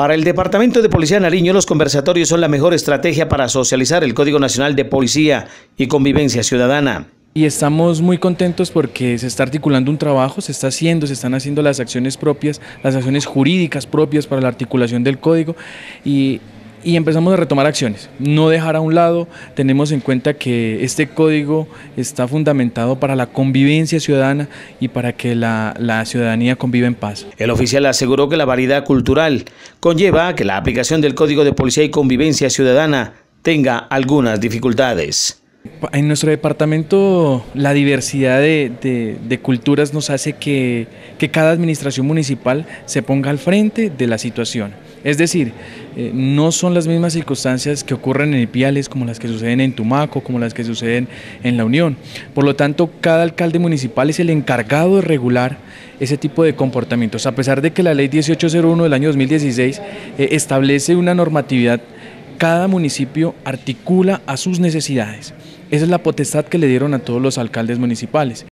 Para el Departamento de Policía de Nariño, los conversatorios son la mejor estrategia para socializar el Código Nacional de Policía y Convivencia Ciudadana. Y estamos muy contentos porque se está articulando un trabajo, se está haciendo, se están haciendo las acciones propias, las acciones jurídicas propias para la articulación del código y y empezamos a retomar acciones. No dejar a un lado, tenemos en cuenta que este código está fundamentado para la convivencia ciudadana y para que la, ciudadanía conviva en paz. El oficial aseguró que la variedad cultural conlleva que la aplicación del Código de Policía y Convivencia Ciudadana tenga algunas dificultades. En nuestro departamento la diversidad de, culturas nos hace que, cada administración municipal se ponga al frente de la situación. Es decir, eh, no son las mismas circunstancias que ocurren en Ipiales como las que suceden en Tumaco, como las que suceden en La Unión. Por lo tanto, cada alcalde municipal es el encargado de regular ese tipo de comportamientos, a pesar de que la ley 1801 del año 2016 eh, establece una normatividad cada municipio articula a sus necesidades. Esa es la potestad que le dieron a todos los alcaldes municipales.